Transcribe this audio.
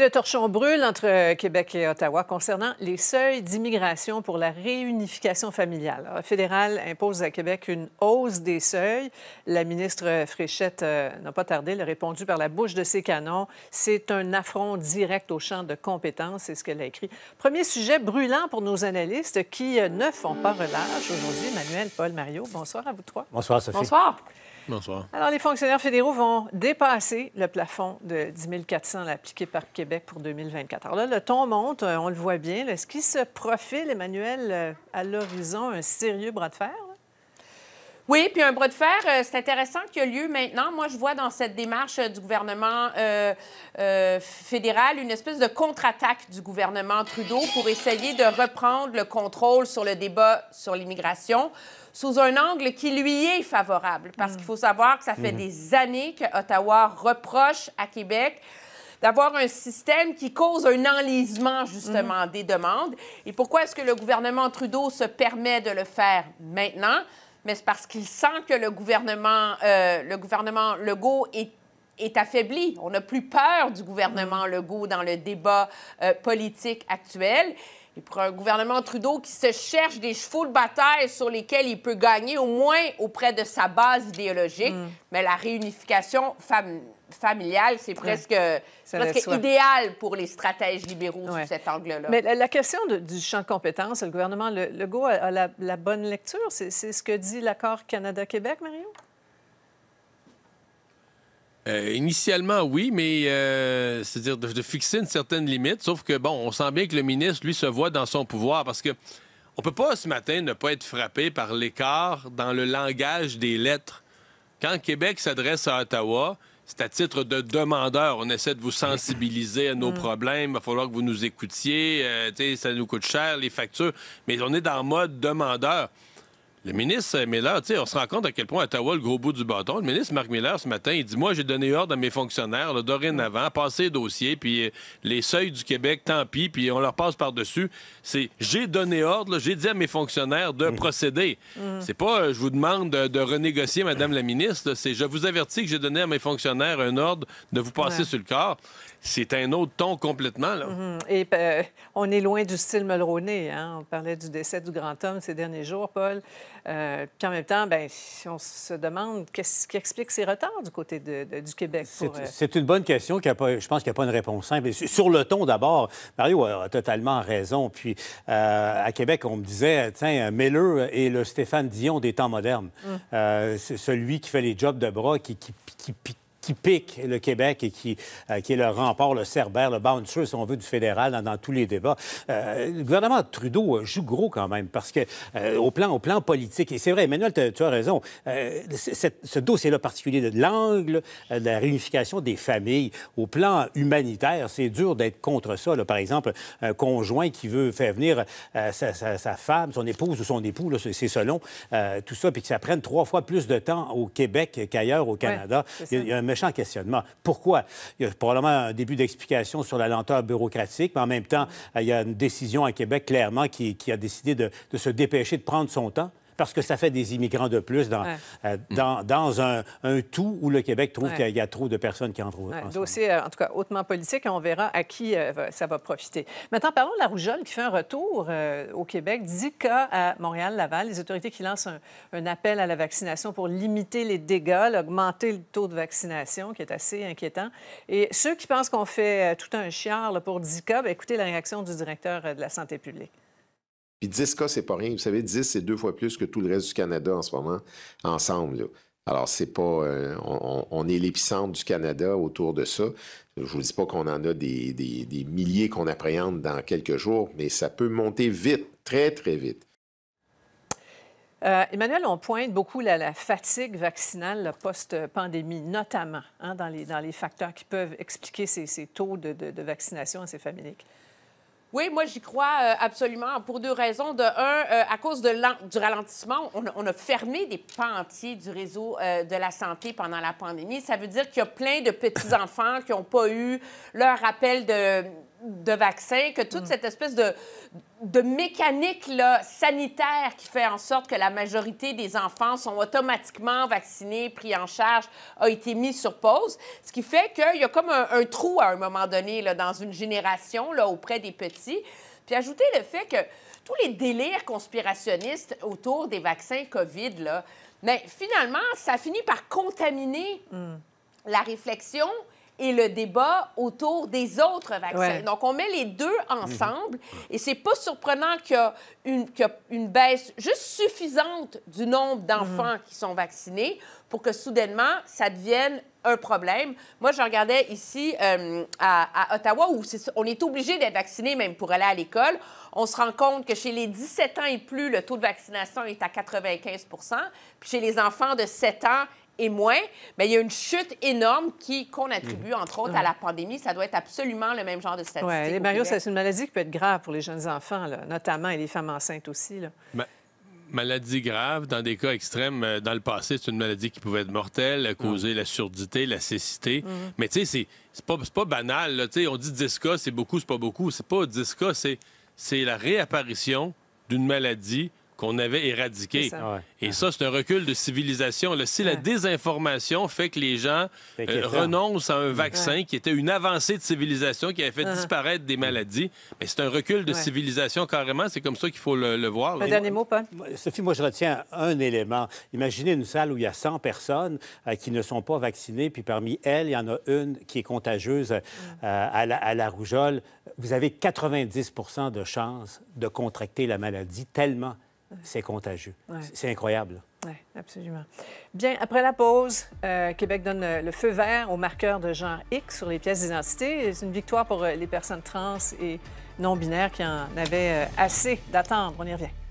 le torchon brûle entre Québec et Ottawa concernant les seuils d'immigration pour la réunification familiale. Le fédéral impose à Québec une hausse des seuils. La ministre Fréchette euh, n'a pas tardé, elle a répondu par la bouche de ses canons. C'est un affront direct au champ de compétences, c'est ce qu'elle a écrit. Premier sujet brûlant pour nos analystes qui euh, ne font pas relâche aujourd'hui. Emmanuel, Paul, Mario, bonsoir à vous trois. Bonsoir, Sophie. Bonsoir. Bonsoir. Alors, les fonctionnaires fédéraux vont dépasser le plafond de 10 400 appliqué par Québec pour 2024. Alors là, le ton monte, euh, on le voit bien. Est-ce qu'il se profile, Emmanuel, euh, à l'horizon, un sérieux bras de fer? Oui, puis un bras de fer, euh, c'est intéressant qu'il y ait lieu maintenant. Moi, je vois dans cette démarche euh, du gouvernement euh, fédéral une espèce de contre-attaque du gouvernement Trudeau pour essayer de reprendre le contrôle sur le débat sur l'immigration sous un angle qui lui est favorable, parce mm. qu'il faut savoir que ça fait mm-hmm. des années qu'Ottawa reproche à Québec d'avoir un système qui cause un enlisement, justement, mm. des demandes. Et pourquoi est-ce que le gouvernement Trudeau se permet de le faire maintenant? mais c'est parce qu'il sent que le gouvernement, euh, le gouvernement Legault est affaibli. On n'a plus peur du gouvernement mm. Legault dans le débat euh, politique actuel. Et pour un gouvernement Trudeau qui se cherche des chevaux de bataille sur lesquels il peut gagner au moins auprès de sa base idéologique, mm. mais la réunification familiale, c'est presque, presque idéal pour les stratèges libéraux sous cet angle-là. Mais la, question du champ de compétences, le gouvernement le, Legault a, la, bonne lecture. C'est ce que dit l'accord Canada-Québec, Mario? Euh, initialement, oui, mais euh, c'est-à-dire de, fixer une certaine limite, sauf que, bon, on sent bien que le ministre, lui, se voit dans son pouvoir parce que on peut pas ce matin ne pas être frappé par l'écart dans le langage des lettres. Quand Québec s'adresse à Ottawa, c'est à titre de demandeur. On essaie de vous sensibiliser à nos mm. problèmes. Il va falloir que vous nous écoutiez. Euh, ça nous coûte cher, les factures. Mais on est dans le mode demandeur. Le ministre Miller, on se rend compte à quel point Ottawa, le gros bout du bâton. Le ministre Marc Miller, ce matin, il dit Moi, j'ai donné ordre à mes fonctionnaires, dorénavant, mm. passer les dossiers, puis euh, les seuils du Québec, tant pis, puis on leur passe par-dessus. C'est j'ai donné ordre, j'ai dit à mes fonctionnaires de mm. procéder. Mm. C'est pas euh, je vous demande de, renégocier, Madame la ministre, c'est je vous avertis que j'ai donné à mes fonctionnaires un ordre de vous passer sur le corps c'est un autre ton complètement. Là. Mhm. Et euh, on est loin du style Mulroney. Hein. On parlait du décès du grand homme ces derniers jours, Paul. Euh, puis en même temps, ben, on se demande qu'est-ce qui explique ces retards du côté du Québec. Euh, c'est une bonne question. qui a pas, je pense qu'il n'y a pas une réponse simple. Sur le ton, d'abord, Mario a totalement raison. Puis à Québec, on me disait, tiens, Miller est le Stéphane Dion des temps modernes. Mm. celui qui fait les jobs de bras, qui, qui, qui pique le Québec et qui, euh, qui est le rempart, le cerbère, le bouncer, si on veut, du fédéral dans, tous les débats. Euh, le gouvernement Trudeau euh, joue gros quand même, parce que au, plan, au plan politique, et c'est vrai, Emmanuel, tu as raison, ce dossier-là particulier de l'angle de la réunification des familles, au plan humanitaire, c'est dur d'être contre ça. Là. Par exemple, un conjoint qui veut faire venir sa, sa, femme, son épouse ou son époux, c'est selon, tout ça, puis que ça prenne trois fois plus de temps au Québec qu'ailleurs au Canada questionnement. Pourquoi? Il y a probablement un début d'explication sur la lenteur bureaucratique, mais en même temps, euh, il y a une décision à Québec, clairement, qui, a décidé de se dépêcher de prendre son temps parce que ça fait des immigrants de plus dans, euh, dans, un, tout où le Québec trouve qu'il y a trop de personnes qui en trouvent. un dossier, euh, en tout cas, hautement politique, on verra à qui euh, ça va profiter. Maintenant, parlons de la rougeole qui fait un retour au Québec. 10 cas à Montréal-Laval. Les autorités qui lancent un, appel à la vaccination pour limiter les dégâts, augmenter le taux de vaccination, qui est assez inquiétant. Et ceux qui pensent qu'on fait tout un chiard pour 10 cas, ben, écoutez la réaction du directeur de la santé publique. Puis 10 cas, c'est pas rien. Vous savez, 10, c'est deux fois plus que tout le reste du Canada en ce moment, ensemble. Alors, c'est pas. Euh, on, est l'épicentre du Canada autour de ça. Je vous dis pas qu'on en a des, des, milliers qu'on appréhende dans quelques jours, mais ça peut monter vite, très, très vite. Euh, Emmanuel, on pointe beaucoup la, la fatigue vaccinale post-pandémie, notamment hein, dans, les, dans, les, facteurs qui peuvent expliquer ces, ces taux de, de, de vaccination assez ces oui, moi, j'y crois euh, absolument pour deux raisons. De un, euh, à cause de du ralentissement, on a, fermé des pans entiers du réseau euh, de la santé pendant la pandémie. Ça veut dire qu'il y a plein de petits-enfants qui n'ont pas eu leur appel de de vaccins, que toute mm. cette espèce de, de mécanique là, sanitaire qui fait en sorte que la majorité des enfants sont automatiquement vaccinés, pris en charge, a été mise sur pause. Ce qui fait qu'il y a comme un, trou à un moment donné là, dans une génération là, auprès des petits. Puis ajouter le fait que tous les délires conspirationnistes autour des vaccins COVID, là, mais ben, finalement, ça finit par contaminer mm. la réflexion et le débat autour des autres vaccins. Donc, on met les deux mhm. ensemble et c'est pas surprenant qu'il y a une, baisse juste suffisante du nombre d'enfants mhm. qui sont vaccinés pour que soudainement, ça devienne un problème. Moi, je regardais ici euh, à, Ottawa où on est obligé d'être vacciné même pour aller à l'école. On se rend compte que chez les 17 ans et plus, le taux de vaccination est à 95 puis chez les enfants de 7 ans, et moins, mais il y a une chute énorme qui, qu'on attribue, mhm. entre autres, à la pandémie. Ça doit être absolument le même genre de statistique. Oui, les Mario, c'est une maladie qui peut être grave pour les jeunes enfants, notamment, et les femmes enceintes aussi. maladie grave, dans des cas extrêmes, euh, dans le passé, c'est une maladie qui pouvait être mortelle, mhm. causer la surdité, la cécité. Mhm. Mais tu sais, c'est pas, pas banal. On dit 10 c'est beaucoup, c'est pas beaucoup. C'est pas disco, cas, c'est la réapparition d'une maladie on avait éradiqué. Et ça, c'est un recul de civilisation. si la désinformation fait que les gens euh, renoncent à un vaccin qui était une avancée de civilisation qui avait fait ah. disparaître des maladies, c'est un recul de civilisation carrément. C'est comme ça qu'il faut le, voir. Un dernier mot, Paul. Sophie, moi, je retiens un élément. Imaginez une salle où il y a 100 personnes euh, qui ne sont pas vaccinées, puis parmi elles, il y en a une qui est contagieuse euh, à, la, à la rougeole. Vous avez 90 de chances de contracter la maladie tellement c'est contagieux. C'est incroyable. Oui, absolument. Bien, après la pause, euh, Québec donne euh, le, feu vert au marqueur de genre X sur les pièces d'identité. C'est une victoire pour euh, les personnes trans et non binaires qui en avaient assez d'attendre. On y revient.